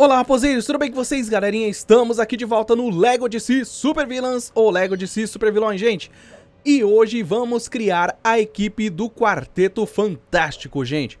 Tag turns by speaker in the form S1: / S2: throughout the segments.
S1: Olá, raposeiros, tudo bem com vocês, galerinha? Estamos aqui de volta no LEGO DC Super Villains, ou LEGO DC Super Vilões, gente. E hoje vamos criar a equipe do Quarteto Fantástico, gente.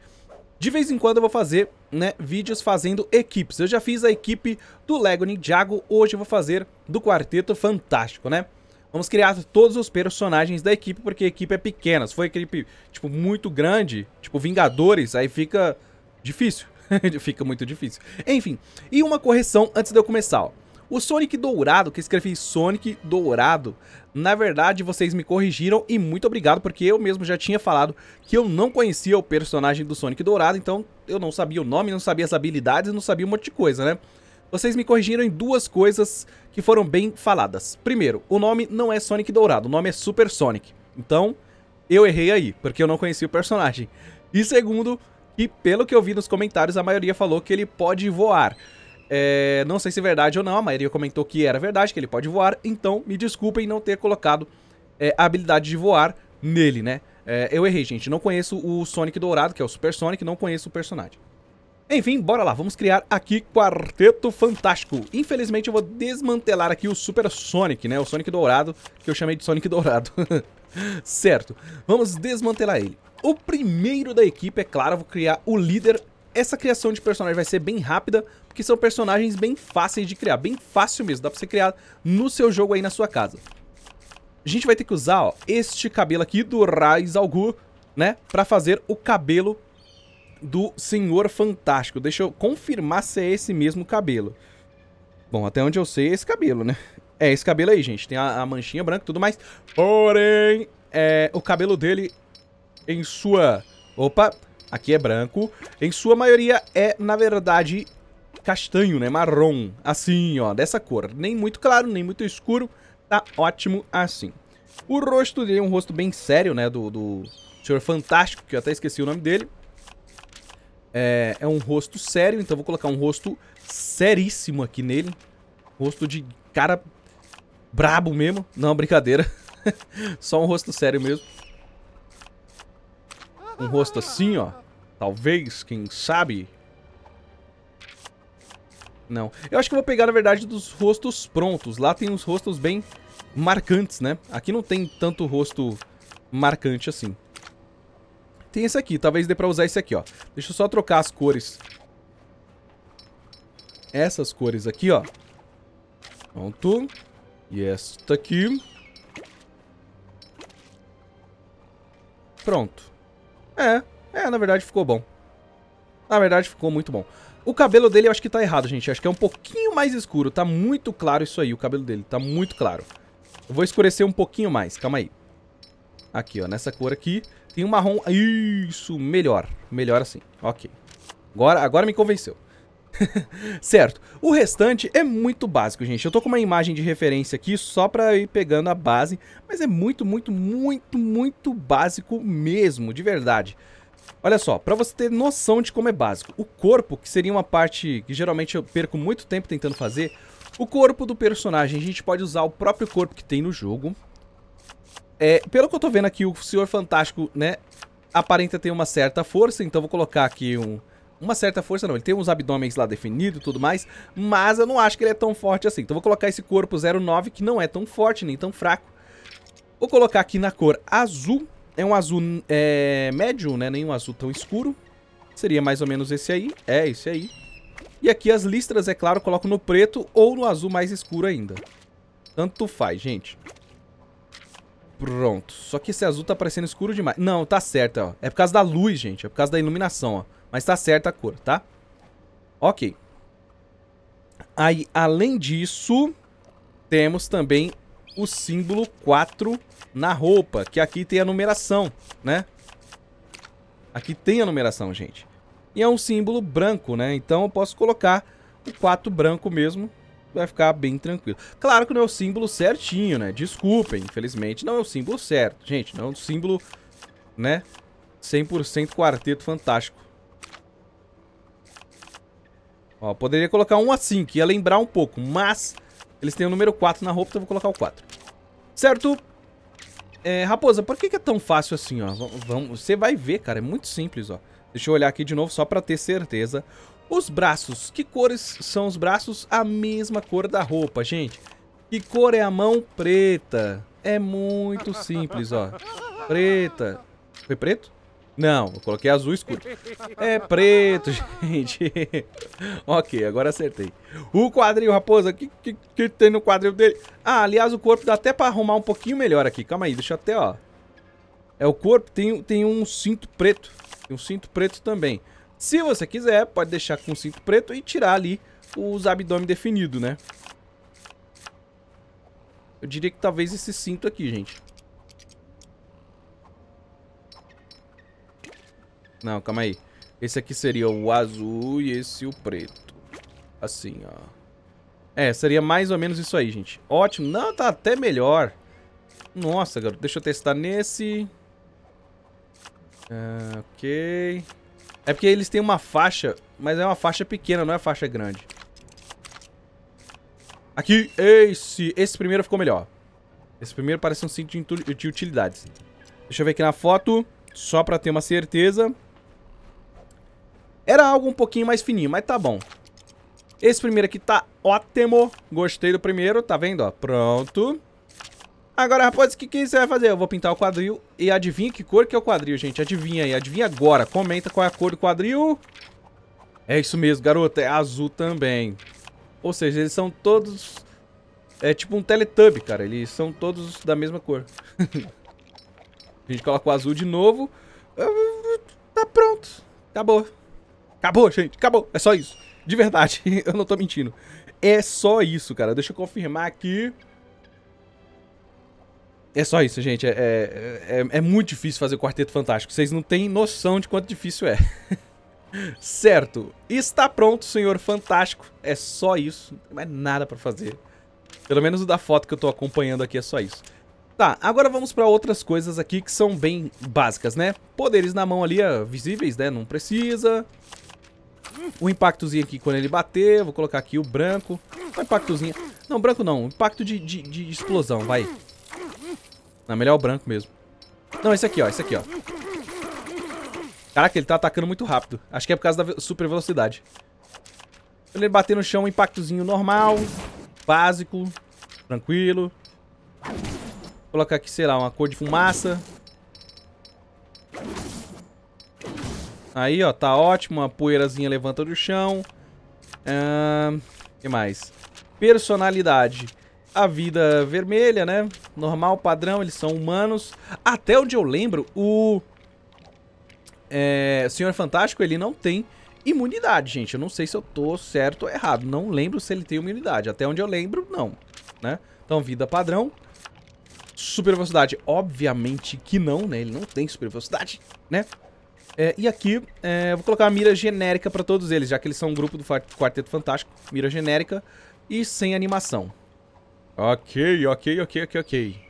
S1: De vez em quando eu vou fazer, né, vídeos fazendo equipes. Eu já fiz a equipe do LEGO Ninjago, hoje eu vou fazer do Quarteto Fantástico, né? Vamos criar todos os personagens da equipe, porque a equipe é pequena. Se for equipe, tipo, muito grande, tipo Vingadores, aí fica difícil. Fica muito difícil. Enfim, e uma correção antes de eu começar, ó. O Sonic Dourado, que escrevi Sonic Dourado, na verdade vocês me corrigiram e muito obrigado, porque eu mesmo já tinha falado que eu não conhecia o personagem do Sonic Dourado, então eu não sabia o nome, não sabia as habilidades, não sabia um monte de coisa, né? Vocês me corrigiram em duas coisas que foram bem faladas. Primeiro, o nome não é Sonic Dourado, o nome é Super Sonic. Então, eu errei aí, porque eu não conhecia o personagem. E segundo, e pelo que eu vi nos comentários, a maioria falou que ele pode voar. É, não sei se é verdade ou não, a maioria comentou que era verdade, que ele pode voar, então me desculpem não ter colocado é, a habilidade de voar nele, né? É, eu errei, gente, não conheço o Sonic Dourado, que é o Super Sonic, não conheço o personagem. Enfim, bora lá, vamos criar aqui Quarteto Fantástico. Infelizmente eu vou desmantelar aqui o Super Sonic, né, o Sonic Dourado, que eu chamei de Sonic Dourado. certo, vamos desmantelar ele. O primeiro da equipe, é claro, vou criar o líder. Essa criação de personagem vai ser bem rápida, porque são personagens bem fáceis de criar, bem fácil mesmo, dá pra você criar no seu jogo aí na sua casa. A gente vai ter que usar, ó, este cabelo aqui do Raiz Algu, né, pra fazer o cabelo do Senhor Fantástico. Deixa eu confirmar se é esse mesmo cabelo. Bom, até onde eu sei é esse cabelo, né? É esse cabelo aí, gente. Tem a, a manchinha branca e tudo mais. Porém, é, o cabelo dele em sua... Opa, aqui é branco. Em sua maioria é, na verdade, castanho, né? Marrom. Assim, ó, dessa cor. Nem muito claro, nem muito escuro. Tá ótimo assim. O rosto dele é um rosto bem sério, né? Do, do Senhor Fantástico, que eu até esqueci o nome dele. É, é um rosto sério, então vou colocar um rosto seríssimo aqui nele. Rosto de cara brabo mesmo. Não, brincadeira. Só um rosto sério mesmo um rosto assim, ó. Talvez, quem sabe. Não. Eu acho que vou pegar, na verdade, dos rostos prontos. Lá tem uns rostos bem marcantes, né? Aqui não tem tanto rosto marcante assim. Tem esse aqui. Talvez dê pra usar esse aqui, ó. Deixa eu só trocar as cores. Essas cores aqui, ó. Pronto. E esta aqui. Pronto. É, é, na verdade ficou bom. Na verdade ficou muito bom. O cabelo dele eu acho que tá errado, gente. acho que é um pouquinho mais escuro. Tá muito claro isso aí, o cabelo dele. Tá muito claro. Eu vou escurecer um pouquinho mais. Calma aí. Aqui, ó. Nessa cor aqui. Tem um marrom. Isso, melhor. Melhor assim. Ok. Agora, agora me convenceu. certo, o restante é muito básico, gente. Eu tô com uma imagem de referência aqui só pra ir pegando a base, mas é muito, muito, muito, muito básico mesmo, de verdade. Olha só, pra você ter noção de como é básico, o corpo, que seria uma parte que geralmente eu perco muito tempo tentando fazer, o corpo do personagem, a gente pode usar o próprio corpo que tem no jogo. É, pelo que eu tô vendo aqui, o Senhor Fantástico, né, aparenta ter uma certa força, então vou colocar aqui um uma certa força não, ele tem uns abdômenes lá definidos e tudo mais, mas eu não acho que ele é tão forte assim. Então vou colocar esse corpo 09, que não é tão forte nem tão fraco. Vou colocar aqui na cor azul, é um azul é, médio, né, nem um azul tão escuro. Seria mais ou menos esse aí, é esse aí. E aqui as listras, é claro, coloco no preto ou no azul mais escuro ainda. Tanto faz, gente. Pronto. Só que esse azul tá parecendo escuro demais. Não, tá certo, ó. É por causa da luz, gente. É por causa da iluminação, ó. Mas tá certa a cor, tá? Ok. Aí, além disso, temos também o símbolo 4 na roupa, que aqui tem a numeração, né? Aqui tem a numeração, gente. E é um símbolo branco, né? Então eu posso colocar o 4 branco mesmo, vai ficar bem tranquilo. Claro que não é o símbolo certinho, né? Desculpem, infelizmente não é o símbolo certo. Gente, não é um símbolo, né? 100% quarteto fantástico. Ó, poderia colocar um assim, que ia lembrar um pouco, mas eles têm o número 4 na roupa, então eu vou colocar o 4. Certo? É, raposa, por que, é tão fácil assim, ó? você vai ver, cara, é muito simples, ó. Deixa eu olhar aqui de novo só pra ter certeza. Os braços, que cores são os braços? A mesma cor da roupa, gente. Que cor é a mão? Preta. É muito simples, ó. Preta. Foi preto? Não, eu coloquei azul escuro. É preto, gente. ok, agora acertei. O quadril, raposa, o que, que, que, tem no quadril dele? Ah, aliás, o corpo dá até pra arrumar um pouquinho melhor aqui. Calma aí, deixa eu até, ó. É o corpo, tem, tem um cinto preto. Tem um cinto preto também. Se você quiser, pode deixar com cinto preto e tirar ali os abdômen definido, né? Eu diria que talvez esse cinto aqui, gente. Não, calma aí. Esse aqui seria o azul e esse o preto. Assim, ó. É, seria mais ou menos isso aí, gente. Ótimo. Não, tá até melhor. Nossa, garoto. Deixa eu testar nesse. Ah, ok. É porque eles têm uma faixa, mas é uma faixa pequena, não é faixa grande. Aqui, esse. Esse primeiro ficou melhor. Esse primeiro parece um cinto de utilidades. Deixa eu ver aqui na foto, só pra ter uma certeza. Era algo um pouquinho mais fininho, mas tá bom. Esse primeiro aqui tá ótimo. Gostei do primeiro, tá vendo? Ó, pronto. Agora, rapaz, o que, que você vai fazer? Eu vou pintar o quadril e adivinha que cor que é o quadril, gente. Adivinha aí, adivinha agora. Comenta qual é a cor do quadril. É isso mesmo, garota. É azul também. Ou seja, eles são todos... É tipo um Teletubby, cara. Eles são todos da mesma cor. a gente coloca o azul de novo. Ah, tá pronto. Acabou. Acabou, gente, acabou. É só isso. De verdade, eu não tô mentindo. É só isso, cara. Deixa eu confirmar aqui. É só isso, gente. É, é, é, é muito difícil fazer o Quarteto Fantástico. Vocês não têm noção de quanto difícil é. certo. Está pronto, Senhor Fantástico. É só isso. Não tem mais nada pra fazer. Pelo menos o da foto que eu tô acompanhando aqui é só isso. Tá, agora vamos pra outras coisas aqui que são bem básicas, né? Poderes na mão ali, visíveis, né? Não precisa. O impactozinho aqui quando ele bater. Vou colocar aqui o branco. Um impactozinho. Não, branco não. Impacto de, de, de explosão, vai. na melhor o branco mesmo. Não, esse aqui, ó. Esse aqui, ó. Caraca, ele tá atacando muito rápido. Acho que é por causa da super velocidade. Quando ele bater no chão, um impactozinho normal. Básico. Tranquilo. Vou colocar aqui, sei lá, uma cor de fumaça. Aí, ó, tá ótimo. A poeirazinha levanta do chão. O que mais? Personalidade. A vida vermelha, né? Normal, padrão, eles são humanos. Até onde eu lembro, o é, Senhor Fantástico, ele não tem imunidade, gente. Eu não sei se eu tô certo ou errado. Não lembro se ele tem imunidade. Até onde eu lembro, não. Né? Então, vida padrão. Super velocidade, obviamente que não, né? Ele não tem super velocidade, né? É, e aqui, é, vou colocar a mira genérica para todos eles, já que eles são um grupo do Quarteto Fantástico. Mira genérica e sem animação. Ok, ok, ok, ok, ok.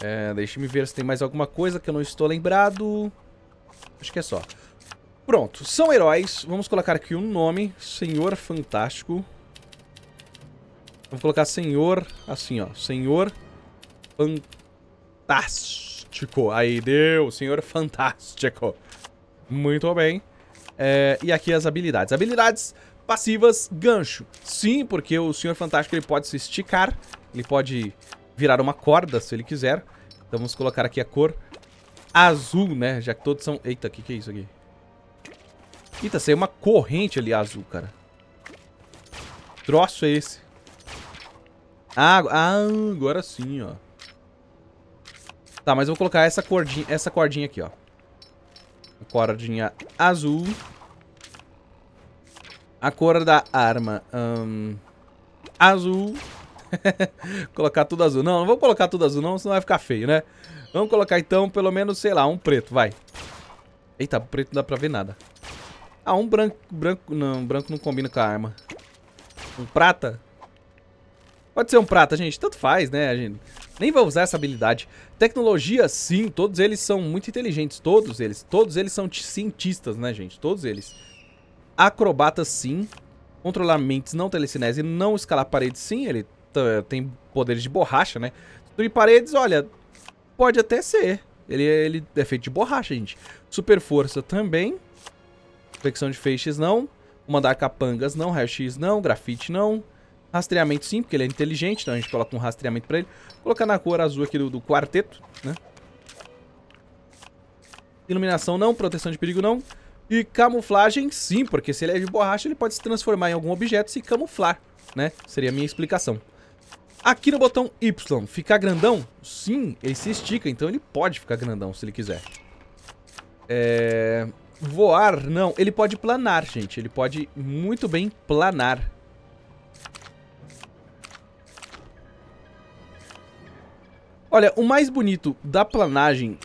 S1: É, Deixe-me ver se tem mais alguma coisa que eu não estou lembrado. Acho que é só. Pronto, são heróis. Vamos colocar aqui um nome. Senhor Fantástico. Vou colocar Senhor, assim, ó. Senhor Fantástico. Fantástico. Aí deu, senhor é fantástico. Muito bem. É, e aqui as habilidades. Habilidades passivas, gancho. Sim, porque o senhor fantástico ele pode se esticar. Ele pode virar uma corda, se ele quiser. Então vamos colocar aqui a cor azul, né? Já que todos são... Eita, o que, que é isso aqui? Eita, saiu uma corrente ali azul, cara. troço é esse? Ah, ah, agora sim, ó. Tá, mas eu vou colocar essa cordinha, essa cordinha aqui, ó. A cordinha azul. A cor da arma. azul. colocar tudo azul. Não, não vou colocar tudo azul não, senão vai ficar feio, né? Vamos colocar então pelo menos, sei lá, um preto, vai. Eita, preto não dá pra ver nada. Ah, um branco, branco, não, branco não combina com a arma. Um prata? Pode ser um prata, gente, tanto faz, né, gente? Nem vai usar essa habilidade. Tecnologia, sim, todos eles são muito inteligentes. Todos eles. Todos eles são cientistas, né, gente? Todos eles. Acrobatas, sim. Controlar mentes, não telecinese. Não escalar paredes, sim. Ele tem poderes de borracha, né? Destruir paredes, olha, pode até ser. Ele, ele é feito de borracha, gente. Super força também. Flexão de feixes, não. Mandar capangas, não. Raio-x, não. Grafite, não. Rastreamento sim, porque ele é inteligente, então a gente coloca um rastreamento pra ele. Vou colocar na cor azul aqui do, do quarteto, né? Iluminação não, proteção de perigo não. E camuflagem sim, porque se ele é de borracha, ele pode se transformar em algum objeto e se camuflar, né? Seria a minha explicação. Aqui no botão Y, ficar grandão? Sim, ele se estica, então ele pode ficar grandão se ele quiser. É... Voar? Não, ele pode planar, gente. Ele pode muito bem planar. Olha, o mais bonito da planagem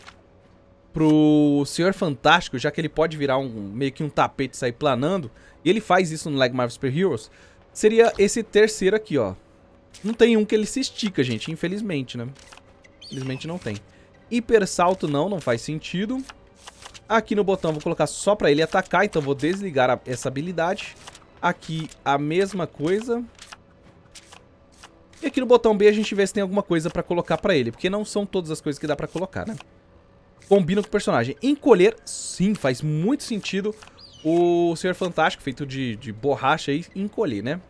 S1: pro Senhor Fantástico, já que ele pode virar um meio que um tapete e sair planando, e ele faz isso no Lego Marvel Super Heroes, seria esse terceiro aqui, ó. Não tem um que ele se estica, gente, infelizmente, né? Infelizmente não tem. Hipersalto não, não faz sentido. Aqui no botão vou colocar só pra ele atacar, então vou desligar a, essa habilidade. Aqui a mesma coisa. E aqui no botão B a gente vê se tem alguma coisa pra colocar pra ele. Porque não são todas as coisas que dá pra colocar, né? Combina com o personagem. Encolher, sim, faz muito sentido o Senhor Fantástico, feito de, de borracha aí, encolher, né?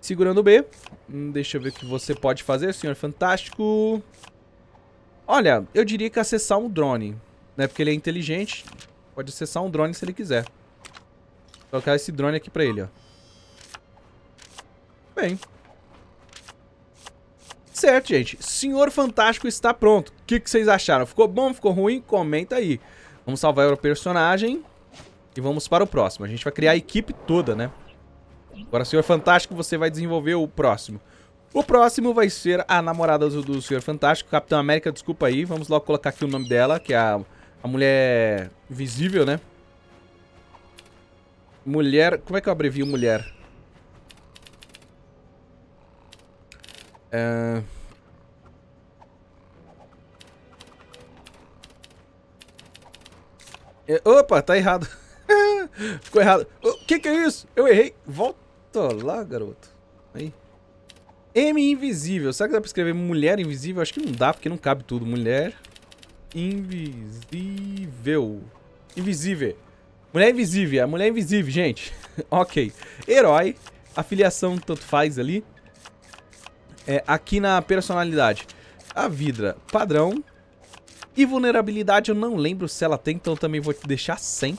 S1: Segurando o B. Hum, deixa eu ver o que você pode fazer, Senhor Fantástico. Olha, eu diria que acessar um drone, né? Porque ele é inteligente. Pode acessar um drone se ele quiser. Vou colocar esse drone aqui pra ele, ó. Bem, certo, gente. Senhor Fantástico está pronto. O que, que vocês acharam? Ficou bom? Ficou ruim? Comenta aí. Vamos salvar o personagem e vamos para o próximo. A gente vai criar a equipe toda, né? Agora, Senhor Fantástico, você vai desenvolver o próximo. O próximo vai ser a namorada do, do Senhor Fantástico, Capitão América, desculpa aí. Vamos logo colocar aqui o nome dela, que é a, a mulher visível, né? Mulher... Como é que eu abrevio mulher? Ah. É, opa, tá errado. Ficou errado. O oh, que que é isso? Eu errei. Volta lá, garoto. Aí. M invisível. Será que dá pra escrever mulher invisível? Acho que não dá, porque não cabe tudo. Mulher invisível. Invisível. Mulher invisível. A mulher invisível, gente. ok. Herói. Afiliação tanto faz ali é, aqui na personalidade. A Vidra, padrão. E vulnerabilidade eu não lembro se ela tem, então também vou te deixar sem.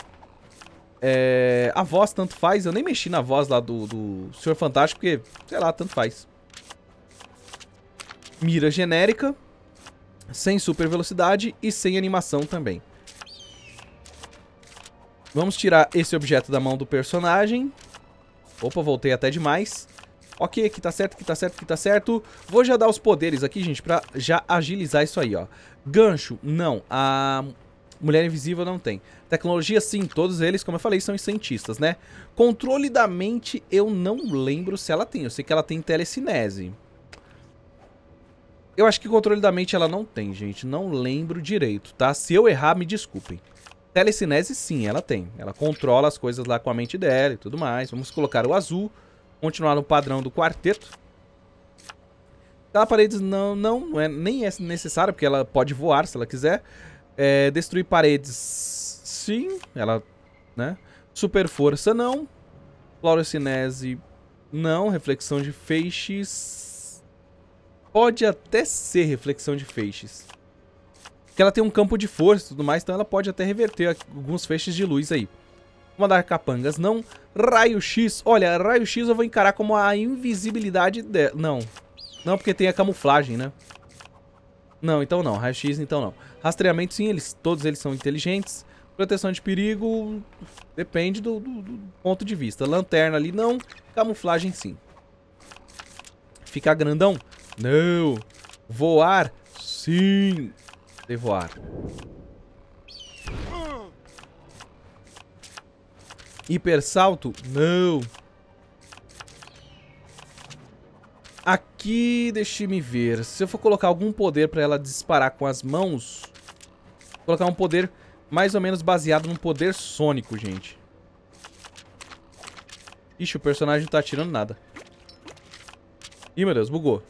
S1: É, a voz tanto faz, eu nem mexi na voz lá do, do Senhor Fantástico, porque, sei lá, tanto faz. Mira genérica, sem super velocidade e sem animação também. Vamos tirar esse objeto da mão do personagem. Opa, voltei até demais. Ok, aqui tá certo, aqui tá certo, aqui tá certo. Vou já dar os poderes aqui, gente, pra já agilizar isso aí, ó. Gancho, não. A Mulher Invisível não tem. Tecnologia, sim, todos eles, como eu falei, são cientistas, né? Controle da mente, eu não lembro se ela tem. Eu sei que ela tem telecinese. Eu acho que controle da mente ela não tem, gente. Não lembro direito, tá? Se eu errar, me desculpem. Telecinese, sim, ela tem. Ela controla as coisas lá com a mente dela e tudo mais. Vamos colocar o azul continuar no padrão do quarteto. Calar paredes não, não, é, nem é necessário, porque ela pode voar se ela quiser. É, destruir paredes, sim. Ela, né? Super força, não. Florocinese, não. Reflexão de feixes. Pode até ser reflexão de feixes. Porque ela tem um campo de força e tudo mais, então ela pode até reverter alguns feixes de luz aí mandar capangas não. Raio-X, olha, raio-X eu vou encarar como a invisibilidade dela. Não, não, porque tem a camuflagem, né? Não, então não, raio-X então não. Rastreamento sim, eles, todos eles são inteligentes. Proteção de perigo, depende do, do, do ponto de vista. Lanterna ali não, camuflagem sim. Ficar grandão? Não. Voar? Sim. Devoar. Hipersalto? Não. Aqui, deixe-me ver. Se eu for colocar algum poder pra ela disparar com as mãos... Vou colocar um poder mais ou menos baseado num poder sônico, gente. Ixi, o personagem não tá atirando nada. Ih, meu Deus, bugou.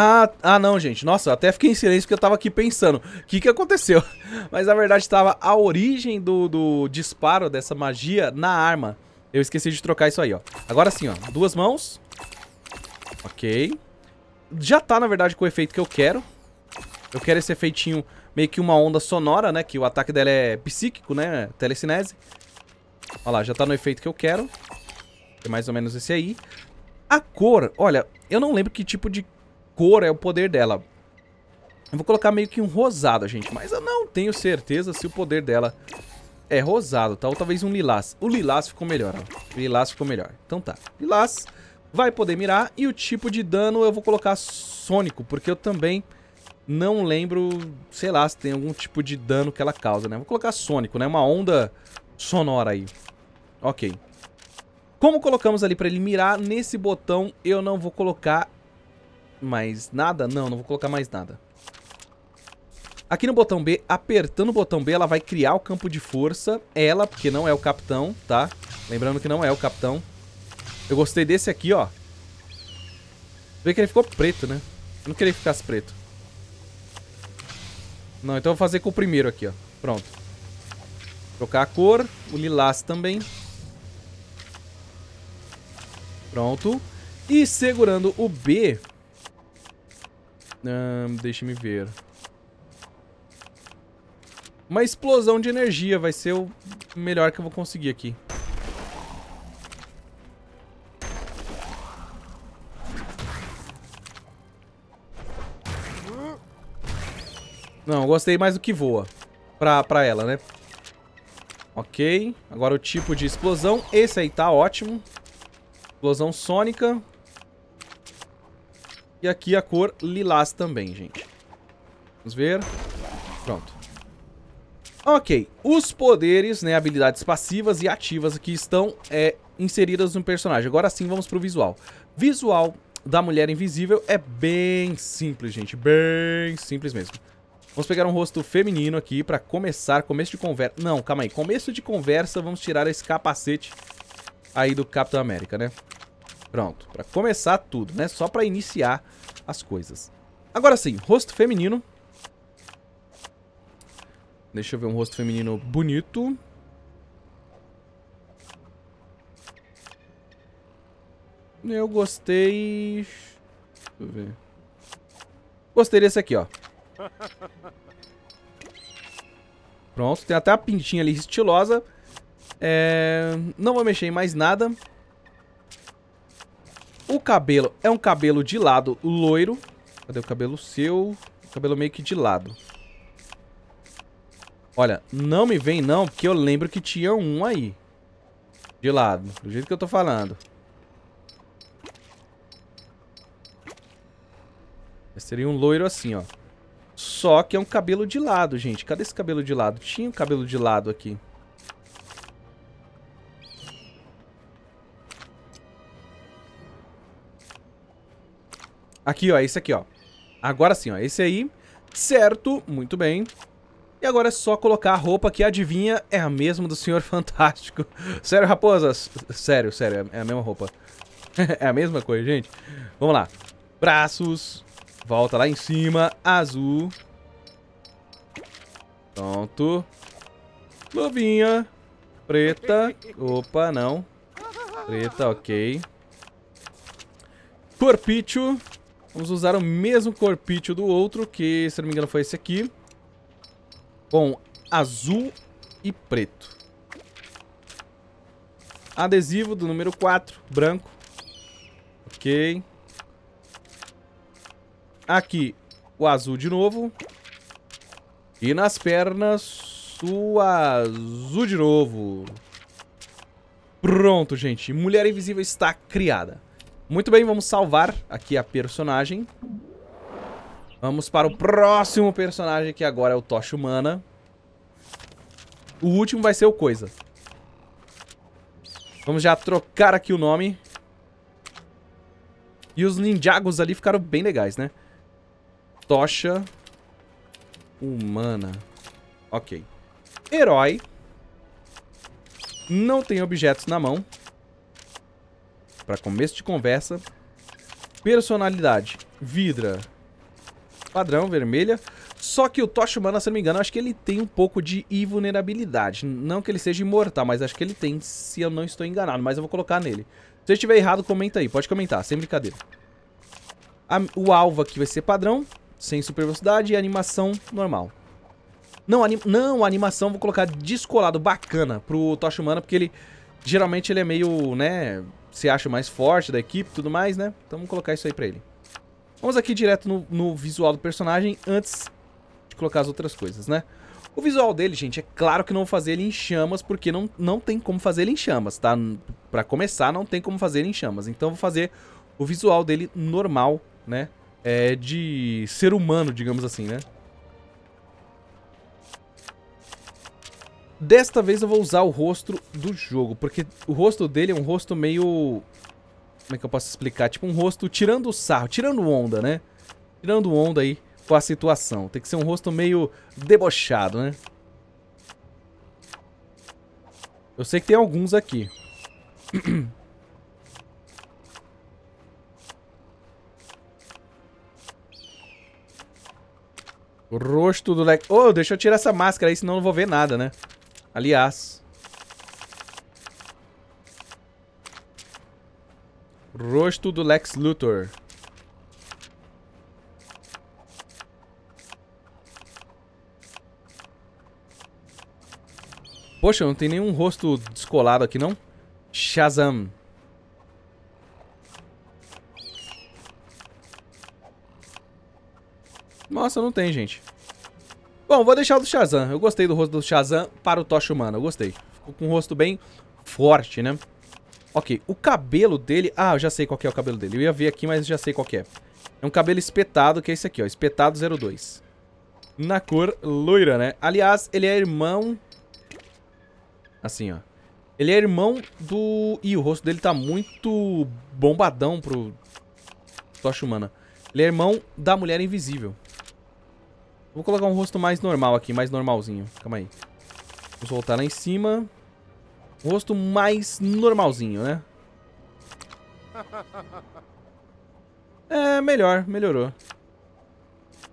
S1: Ah, ah não, gente. Nossa, até fiquei em silêncio porque eu tava aqui pensando. O que, que aconteceu? Mas na verdade estava a origem do, do disparo dessa magia na arma. Eu esqueci de trocar isso aí, ó. Agora sim, ó. Duas mãos. Ok. Já tá, na verdade, com o efeito que eu quero. Eu quero esse efeitinho meio que uma onda sonora, né? Que o ataque dela é psíquico, né? Telecinese. Olha lá, já tá no efeito que eu quero. É mais ou menos esse aí. A cor, olha, eu não lembro que tipo de cor é o poder dela. Eu vou colocar meio que um rosado, gente. Mas eu não tenho certeza se o poder dela é rosado, tá? Ou talvez um lilás. O lilás ficou melhor, ó. lilás ficou melhor. Então tá. Lilás vai poder mirar. E o tipo de dano eu vou colocar sônico, porque eu também não lembro, sei lá, se tem algum tipo de dano que ela causa, né? Vou colocar sônico, né? Uma onda sonora aí. Ok. Como colocamos ali pra ele mirar, nesse botão eu não vou colocar mais nada? Não, não vou colocar mais nada. Aqui no botão B, apertando o botão B, ela vai criar o campo de força. Ela, porque não é o capitão, tá? Lembrando que não é o capitão. Eu gostei desse aqui, ó. Vê que ele ficou preto, né? Eu não queria que ficasse preto. Não, então eu vou fazer com o primeiro aqui, ó. Pronto. Trocar a cor. O lilás também. Pronto. E segurando o B, Hum, Deixe-me ver. Uma explosão de energia vai ser o melhor que eu vou conseguir aqui. Não, gostei mais do que voa. Pra, pra ela, né? Ok. Agora o tipo de explosão. Esse aí tá ótimo. Explosão sônica. E aqui a cor lilás também, gente. Vamos ver. Pronto. Ok, os poderes, né, habilidades passivas e ativas que estão é, inseridas no personagem. Agora sim, vamos pro visual. Visual da Mulher Invisível é bem simples, gente, bem simples mesmo. Vamos pegar um rosto feminino aqui pra começar, começo de conversa... Não, calma aí, começo de conversa, vamos tirar esse capacete aí do Capitão América, né? Pronto, para começar tudo, né? Só para iniciar as coisas. Agora sim, rosto feminino. Deixa eu ver um rosto feminino bonito. Eu gostei... Deixa eu ver. Gostei desse aqui, ó. Pronto, tem até a pintinha ali estilosa. É... Não vou mexer em mais nada. O cabelo é um cabelo de lado loiro. Cadê o cabelo seu? cabelo meio que de lado. Olha, não me vem não, porque eu lembro que tinha um aí. De lado, do jeito que eu tô falando. Seria um loiro assim, ó. Só que é um cabelo de lado, gente. Cadê esse cabelo de lado? Tinha um cabelo de lado aqui. Aqui, ó, esse aqui, ó. Agora sim, ó, esse aí. Certo, muito bem. E agora é só colocar a roupa que, adivinha, é a mesma do Senhor Fantástico. Sério, raposas? Sério, sério, é, é a mesma roupa. é a mesma coisa, gente. Vamos lá. Braços. Volta lá em cima. Azul. Pronto. Luvinha. Preta. Opa, não. Preta, ok. Corpicho. Vamos usar o mesmo corpício do outro, que se não me engano foi esse aqui. Com azul e preto. Adesivo do número 4, branco. Ok. Aqui, o azul de novo. E nas pernas, o azul de novo. Pronto, gente. Mulher Invisível está criada. Muito bem, vamos salvar aqui a personagem. Vamos para o próximo personagem, que agora é o Tocha Humana. O último vai ser o Coisa. Vamos já trocar aqui o nome. E os ninjagos ali ficaram bem legais, né? Tocha humana. Ok. Herói. Não tem objetos na mão para começo de conversa. Personalidade, Vidra, padrão, vermelha. Só que o Tocha Humana, se não me engano, acho que ele tem um pouco de invulnerabilidade. Não que ele seja imortal, mas acho que ele tem, se eu não estou enganado. Mas eu vou colocar nele. Se eu estiver errado, comenta aí. Pode comentar, sem brincadeira. A, o alvo aqui vai ser padrão, sem super velocidade e animação normal. Não, anim, não, animação vou colocar descolado, bacana, pro Tocha Humana, porque ele... Geralmente ele é meio, né, se acha mais forte da equipe e tudo mais, né? Então vamos colocar isso aí pra ele. Vamos aqui direto no, no, visual do personagem antes de colocar as outras coisas, né? O visual dele, gente, é claro que não vou fazer ele em chamas, porque não, não tem como fazer ele em chamas, tá? Pra começar, não tem como fazer ele em chamas. Então vou fazer o visual dele normal, né? É de ser humano, digamos assim, né? Desta vez eu vou usar o rosto do jogo, porque o rosto dele é um rosto meio... Como é que eu posso explicar? Tipo um rosto tirando o sarro, tirando onda, né? Tirando onda aí com a situação. Tem que ser um rosto meio debochado, né? Eu sei que tem alguns aqui. o rosto do leque... oh, deixa eu tirar essa máscara aí, senão eu não vou ver nada, né? Aliás... Rosto do Lex Luthor. Poxa, não tem nenhum rosto descolado aqui, não? Shazam. Nossa, não tem, gente. Bom, vou deixar o do Shazam. Eu gostei do rosto do Shazam para o Tocha Humana. Eu gostei. Ficou com um rosto bem forte, né? Ok, o cabelo dele... Ah, eu já sei qual é o cabelo dele. Eu ia ver aqui, mas já sei qual é. É um cabelo espetado, que é esse aqui, ó. Espetado 02. Na cor loira, né? Aliás, ele é irmão... Assim, ó. Ele é irmão do... Ih, o rosto dele tá muito bombadão pro... Tocha Humana. Ele é irmão da Mulher Invisível. Vou colocar um rosto mais normal aqui, mais normalzinho. Calma aí. Vamos voltar lá em cima. Um rosto mais normalzinho, né? É, melhor. Melhorou.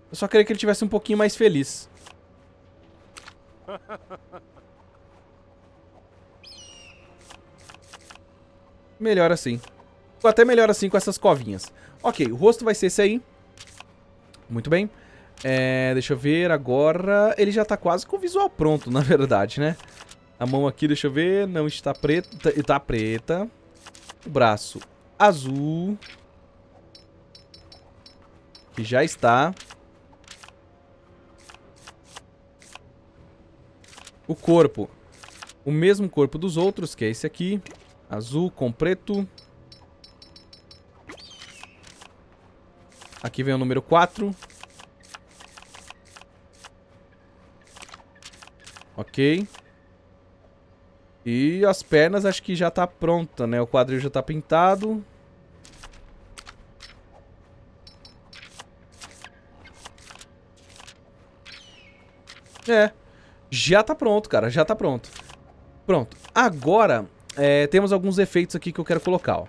S1: Eu só queria que ele tivesse um pouquinho mais feliz. Melhor assim. Ou até melhor assim com essas covinhas. Ok, o rosto vai ser esse aí. Muito bem. É, deixa eu ver agora. Ele já tá quase com o visual pronto, na verdade, né? A mão aqui, deixa eu ver, não está preta. Está preta. O braço azul. Que já está. O corpo. O mesmo corpo dos outros, que é esse aqui. Azul com preto. Aqui vem o número 4. Ok. E as pernas acho que já tá pronta, né? O quadril já tá pintado. É. Já tá pronto, cara. Já tá pronto. Pronto. Agora, é, temos alguns efeitos aqui que eu quero colocar, ó.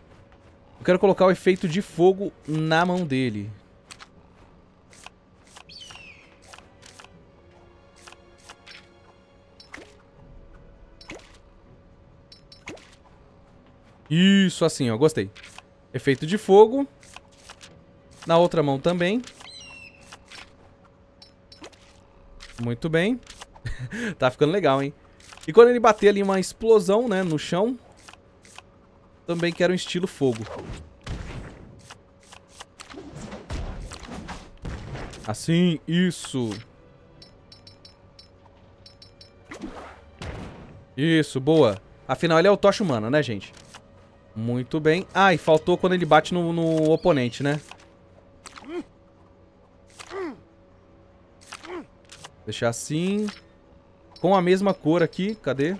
S1: Eu quero colocar o efeito de fogo na mão dele. Isso, assim, ó. Gostei. Efeito de fogo. Na outra mão também. Muito bem. tá ficando legal, hein? E quando ele bater ali uma explosão, né, no chão, também quero um estilo fogo. Assim, isso. Isso, boa. Afinal, ele é o tocha humana, né, gente? Muito bem. Ah, e faltou quando ele bate no, no oponente, né? Deixar assim. Com a mesma cor aqui. Cadê?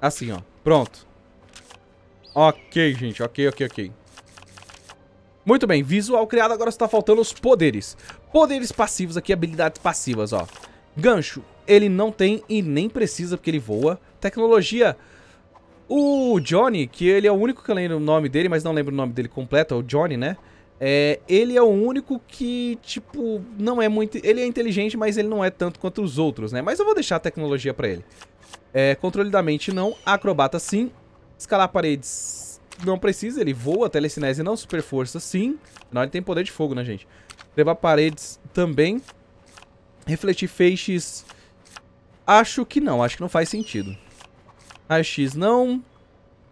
S1: Assim, ó. Pronto. Ok, gente. Ok, ok, ok. Muito bem. Visual criado. Agora está faltando os poderes. Poderes passivos aqui. Habilidades passivas, ó. Gancho. Ele não tem e nem precisa porque ele voa. Tecnologia. O Johnny, que ele é o único que eu lembro o nome dele, mas não lembro o nome dele completo, é o Johnny, né? É, ele é o único que, tipo, não é muito. Ele é inteligente, mas ele não é tanto quanto os outros, né? Mas eu vou deixar a tecnologia para ele. É, controle da mente não, acrobata sim. Escalar paredes não precisa, ele voa, telecinese não, super força sim. Afinal, ele tem poder de fogo, né, gente? Levar paredes também. Refletir feixes. Acho que não, acho que não faz sentido. Raio-X não.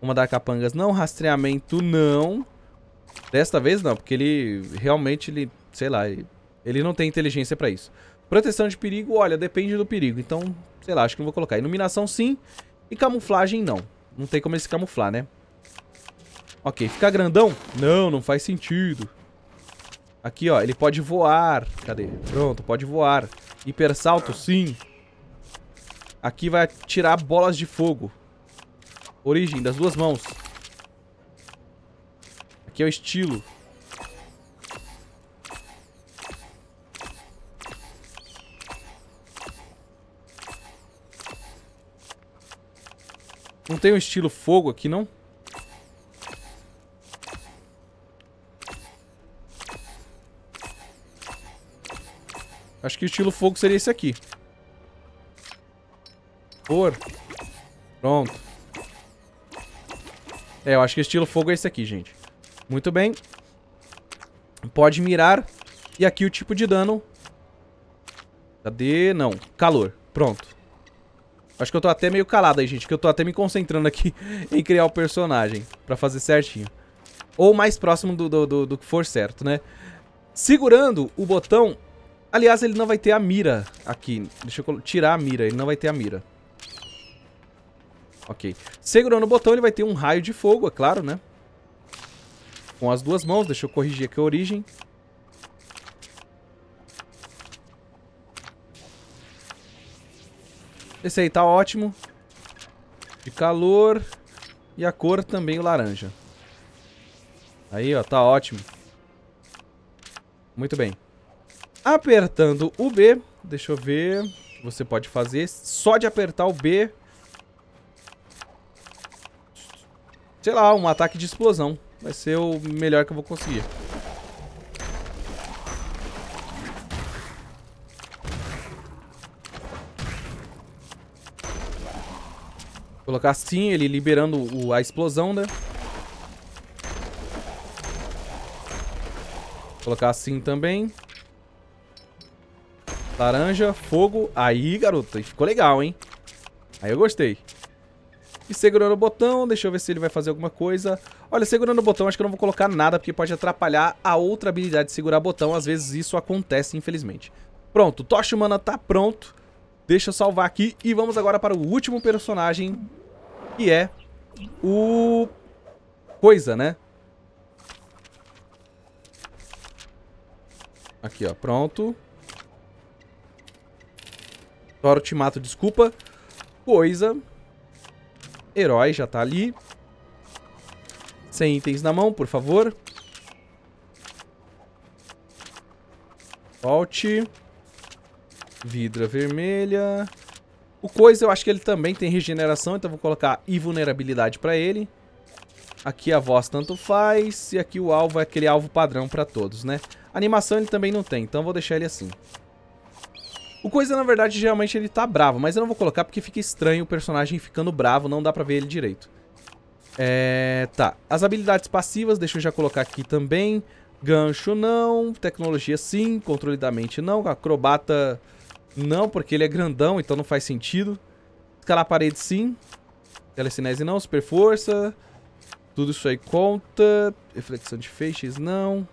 S1: Uma da capangas não. Rastreamento não. Desta vez não, porque ele realmente, ele, sei lá, ele, não tem inteligência pra isso. Proteção de perigo, olha, depende do perigo. Então, sei lá, acho que não vou colocar. Iluminação sim e camuflagem não. Não tem como ele se camuflar, né? Ok, ficar grandão? Não, não faz sentido. Aqui, ó, ele pode voar. Cadê? Pronto, pode voar. Hipersalto, sim. Aqui vai tirar bolas de fogo. Origem, das duas mãos. Aqui é o estilo. Não tem um estilo fogo aqui, não? Acho que o estilo fogo seria esse aqui. Por Pronto. É, eu acho que o estilo fogo é esse aqui, gente. Muito bem. Pode mirar. E aqui o tipo de dano. Cadê? Não. Calor. Pronto. Acho que eu tô até meio calado aí, gente. Que eu tô até me concentrando aqui em criar o personagem. Pra fazer certinho. Ou mais próximo do, do, do, do que for certo, né? Segurando o botão... Aliás, ele não vai ter a mira aqui. Deixa eu tirar a mira. Ele não vai ter a mira. Ok. Segurando o botão, ele vai ter um raio de fogo, é claro, né? Com as duas mãos. Deixa eu corrigir aqui a origem. Esse aí tá ótimo. De calor. E a cor também o laranja. Aí, ó, tá ótimo. Muito bem. Apertando o B, deixa eu ver, você pode fazer só de apertar o B sei lá, um ataque de explosão. Vai ser o melhor que eu vou conseguir. Colocar assim, ele liberando o, a explosão, né? Colocar assim também. Laranja, fogo. Aí, garoto, ficou legal, hein? Aí eu gostei. E segurando o botão, deixa eu ver se ele vai fazer alguma coisa. Olha, segurando o botão, acho que eu não vou colocar nada, porque pode atrapalhar a outra habilidade de segurar botão. Às vezes isso acontece, infelizmente. Pronto, Tocha Humana tá pronto. Deixa eu salvar aqui. E vamos agora para o último personagem, que é o... Coisa, né? Aqui, ó, pronto. Toro te mato, desculpa. Coisa. Herói já tá ali. Sem itens na mão, por favor. Volte. Vidra vermelha. O Coisa, eu acho que ele também tem regeneração, então vou colocar e vulnerabilidade pra ele. Aqui a voz tanto faz, e aqui o alvo é aquele alvo padrão pra todos, né? animação ele também não tem, então vou deixar ele assim. O Coisa, na verdade, geralmente ele tá bravo, mas eu não vou colocar porque fica estranho o personagem ficando bravo, não dá pra ver ele direito. É, tá, as habilidades passivas, deixa eu já colocar aqui também. Gancho não, tecnologia sim, controle da mente não, acrobata não, porque ele é grandão, então não faz sentido. Escalar a parede sim, telecinese não, super força, tudo isso aí conta. Reflexão de feixes não,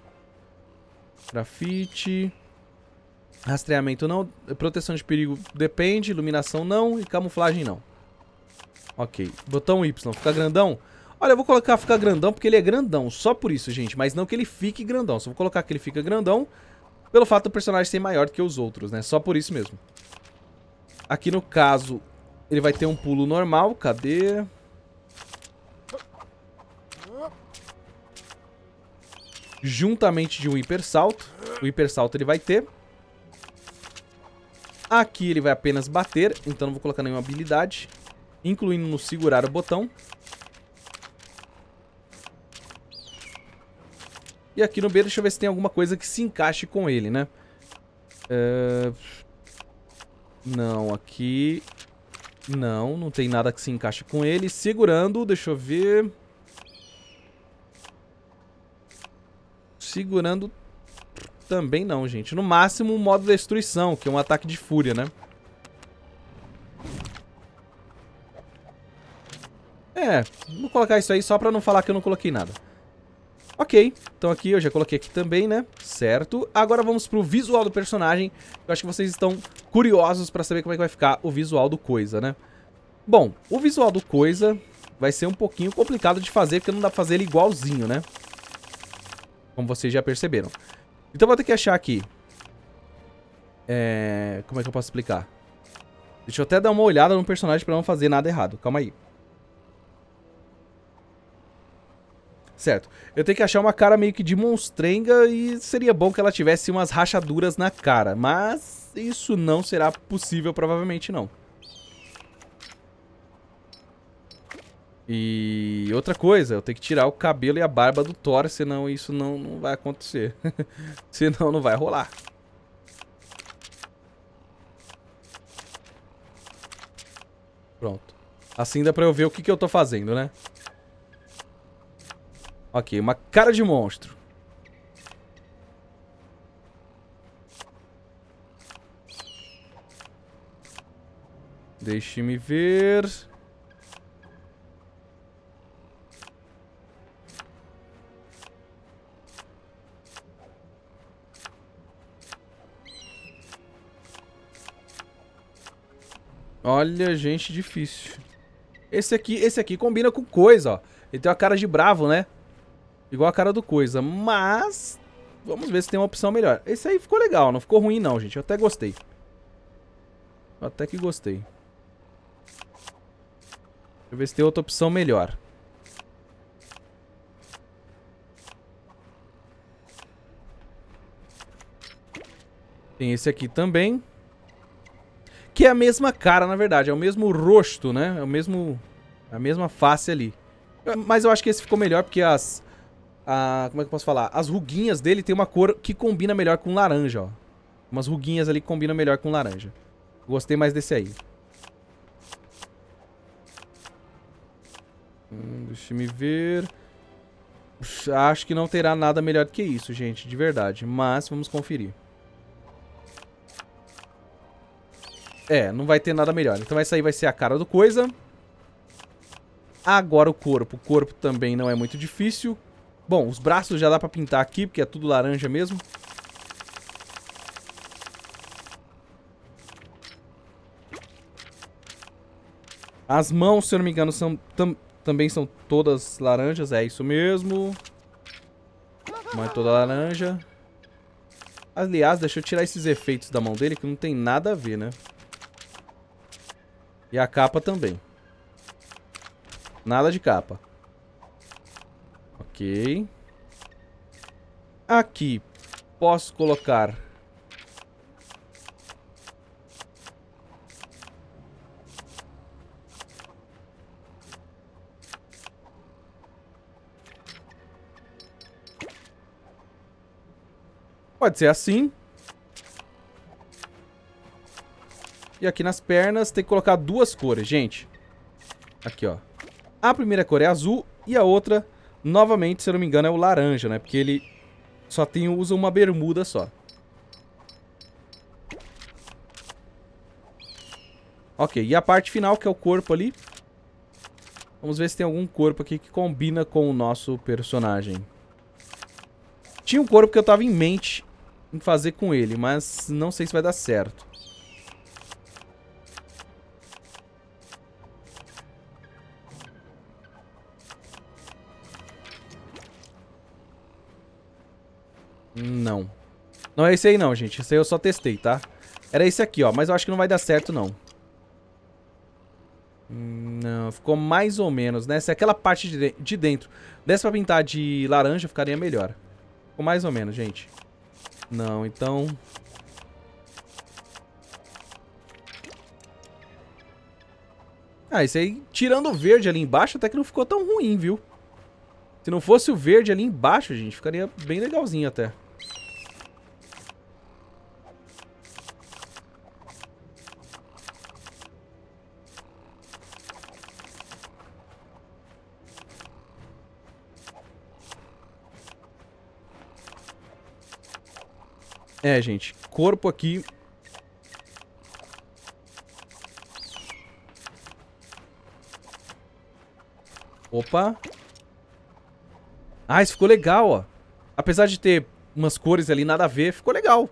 S1: grafite... Rastreamento não, proteção de perigo depende, iluminação não e camuflagem não. Ok, botão Y, fica grandão? Olha, eu vou colocar ficar grandão porque ele é grandão, só por isso, gente. Mas não que ele fique grandão, só vou colocar que ele fica grandão pelo fato do personagem ser maior que os outros, né? Só por isso mesmo. Aqui no caso, ele vai ter um pulo normal, cadê? Juntamente de um hipersalto. O hipersalto ele vai ter. Aqui ele vai apenas bater, então não vou colocar nenhuma habilidade. Incluindo no segurar o botão. E aqui no B, deixa eu ver se tem alguma coisa que se encaixe com ele, né? É, não, aqui... Não, não tem nada que se encaixe com ele. Segurando, deixa eu ver... Segurando também não, gente. No máximo, um modo destruição, que é um ataque de fúria, né? É, vou colocar isso aí só pra não falar que eu não coloquei nada. Ok, então aqui eu já coloquei aqui também, né? Certo. Agora vamos pro visual do personagem. Eu acho que vocês estão curiosos pra saber como é que vai ficar o visual do coisa, né? Bom, o visual do coisa vai ser um pouquinho complicado de fazer, porque não dá pra fazer ele igualzinho, né? Como vocês já perceberam. Então vou ter que achar aqui. É... Como é que eu posso explicar? Deixa eu até dar uma olhada no personagem pra não fazer nada errado. Calma aí. Certo. Eu tenho que achar uma cara meio que de monstrenga e seria bom que ela tivesse umas rachaduras na cara. Mas isso não será possível, provavelmente não. E outra coisa, eu tenho que tirar o cabelo e a barba do Thor, senão isso não, não vai acontecer. senão não vai rolar. Pronto. Assim dá pra eu ver o que, que eu tô fazendo, né? Ok, uma cara de monstro. Deixe-me ver... Olha, gente, difícil. Esse aqui, esse aqui combina com coisa, ó. Ele tem uma cara de bravo, né? Igual a cara do coisa. Mas... Vamos ver se tem uma opção melhor. Esse aí ficou legal, não ficou ruim não, gente. Eu até gostei. Eu até que gostei. Deixa eu ver se tem outra opção melhor. Tem esse aqui também. Que é a mesma cara, na verdade. É o mesmo rosto, né? É o mesmo... A mesma face ali. Mas eu acho que esse ficou melhor porque as... A, como é que eu posso falar? As ruguinhas dele tem uma cor que combina melhor com laranja, ó. Umas ruguinhas ali que combinam melhor com laranja. Gostei mais desse aí. Hum, deixa eu me ver. Acho que não terá nada melhor do que isso, gente, de verdade. Mas vamos conferir. É, não vai ter nada melhor. Então essa aí vai ser a cara do coisa. Agora o corpo. O corpo também não é muito difícil. Bom, os braços já dá pra pintar aqui, porque é tudo laranja mesmo. As mãos, se eu não me engano, são tam também são todas laranjas. É isso mesmo. Mão é toda laranja. Aliás, deixa eu tirar esses efeitos da mão dele, que não tem nada a ver, né? E a capa também. Nada de capa. Ok. Aqui posso colocar... Pode ser assim. E aqui nas pernas tem que colocar duas cores, gente. Aqui, ó. A primeira cor é azul e a outra, novamente, se eu não me engano, é o laranja, né? Porque ele só tem, usa uma bermuda só. Ok, e a parte final, que é o corpo ali. Vamos ver se tem algum corpo aqui que combina com o nosso personagem. Tinha um corpo que eu tava em mente em fazer com ele, mas não sei se vai dar certo. Não. Não é esse aí não, gente. Esse aí eu só testei, tá? Era esse aqui, ó. Mas eu acho que não vai dar certo, não. Não, ficou mais ou menos, né? Se aquela parte de, de dentro desse pra pintar de laranja, ficaria melhor. Ficou mais ou menos, gente. Não, então... Ah, isso aí, tirando o verde ali embaixo, até que não ficou tão ruim, viu? Se não fosse o verde ali embaixo, gente, ficaria bem legalzinho até. É, gente. Corpo aqui. Opa. Ah, isso ficou legal, ó. Apesar de ter umas cores ali nada a ver, ficou legal.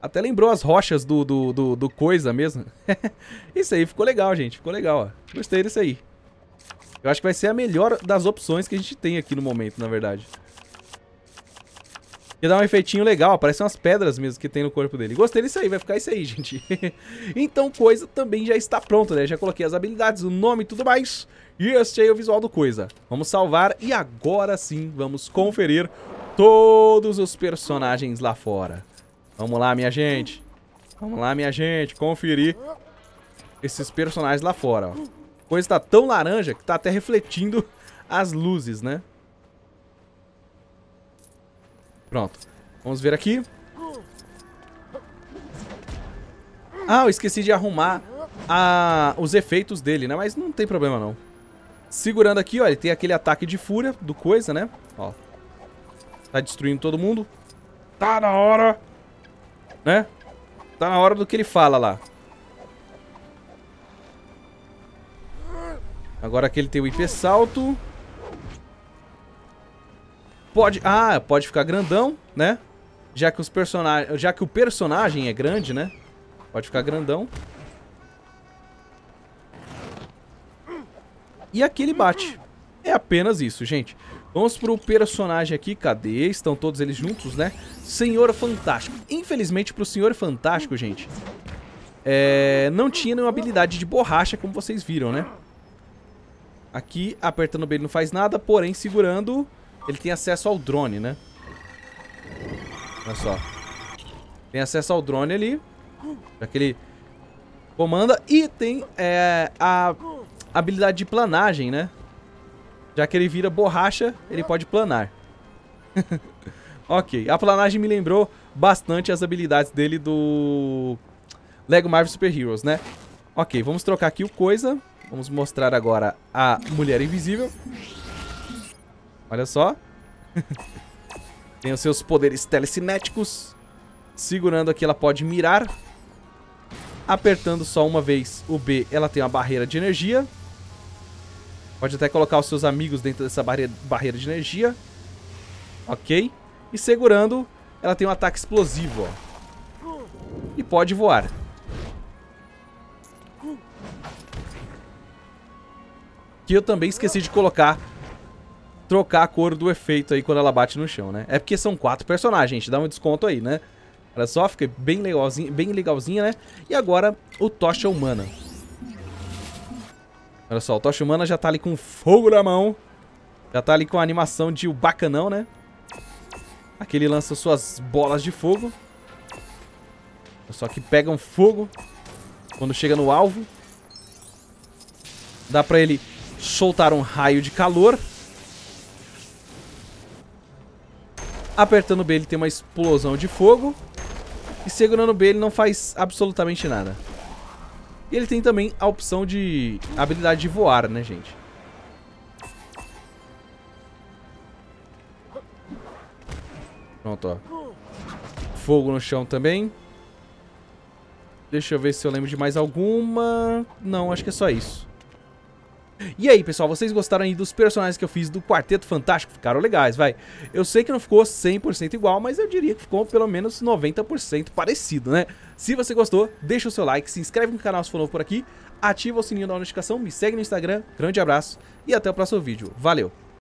S1: Até lembrou as rochas do, do, do, do coisa mesmo. isso aí ficou legal, gente. Ficou legal, ó. Gostei disso aí. Eu acho que vai ser a melhor das opções que a gente tem aqui no momento, na verdade. Ia dar um efeitinho legal, parece umas pedras mesmo que tem no corpo dele. Gostei disso aí, vai ficar isso aí, gente. então, coisa também já está pronta, né? Já coloquei as habilidades, o nome e tudo mais. E este aí é o visual do coisa. Vamos salvar e agora sim vamos conferir todos os personagens lá fora. Vamos lá, minha gente. Vamos lá, minha gente, conferir esses personagens lá fora, ó. Coisa tá tão laranja que tá até refletindo as luzes, né? Pronto. Vamos ver aqui. Ah, eu esqueci de arrumar a... Ah, os efeitos dele, né? Mas não tem problema, não. Segurando aqui, ó, ele tem aquele ataque de fúria do coisa, né? Ó. Tá destruindo todo mundo. Tá na hora! Né? Tá na hora do que ele fala lá. Agora que ele tem o IP salto. Pode... Ah, pode ficar grandão, né? Já que os personagens... Já que o personagem é grande, né? Pode ficar grandão. E aqui ele bate. É apenas isso, gente. Vamos pro personagem aqui, cadê? Estão todos eles juntos, né? Senhor Fantástico. Infelizmente pro Senhor Fantástico, gente, é... não tinha nenhuma habilidade de borracha, como vocês viram, né? Aqui, apertando B ele não faz nada, porém segurando ele tem acesso ao drone, né? Olha só. Tem acesso ao drone ali. Já que ele comanda. E tem é, a habilidade de planagem, né? Já que ele vira borracha, ele pode planar. ok. A planagem me lembrou bastante as habilidades dele do... Lego Marvel Super Heroes, né? Ok, vamos trocar aqui o coisa. Vamos mostrar agora a Mulher Invisível. Olha só. Tem os seus poderes telecinéticos. Segurando aqui, ela pode mirar. Apertando só uma vez o B, ela tem uma barreira de energia. Pode até colocar os seus amigos dentro dessa barreira, de energia. Ok. E segurando, ela tem um ataque explosivo, ó. E pode voar. Que eu também esqueci de colocar trocar a cor do efeito aí quando ela bate no chão, né? É porque são quatro personagens, dá um desconto aí, né? Olha só, fica bem legalzinha, bem legalzinha, né? E agora o Tocha Humana. Olha só, o Tocha Humana já tá ali com fogo na mão. Já tá ali com a animação de o bacanão, né? Aqui ele lança suas bolas de fogo. Olha só que pegam fogo quando chega no alvo. Dá pra ele soltar um raio de calor. Apertando B ele tem uma explosão de fogo. E segurando B ele não faz absolutamente nada. E ele tem também a opção de... A habilidade de voar, né, gente? Pronto, ó. Fogo no chão também. Deixa eu ver se eu lembro de mais alguma. Não, acho que é só isso. E aí, pessoal, vocês gostaram aí dos personagens que eu fiz do Quarteto Fantástico? Ficaram legais, vai. Eu sei que não ficou 100% igual, mas eu diria que ficou pelo menos 90% parecido, né? Se você gostou, deixa o seu like, se inscreve no canal se for novo por aqui, ativa o sininho da notificação, me segue no Instagram, grande abraço e até o próximo vídeo. Valeu!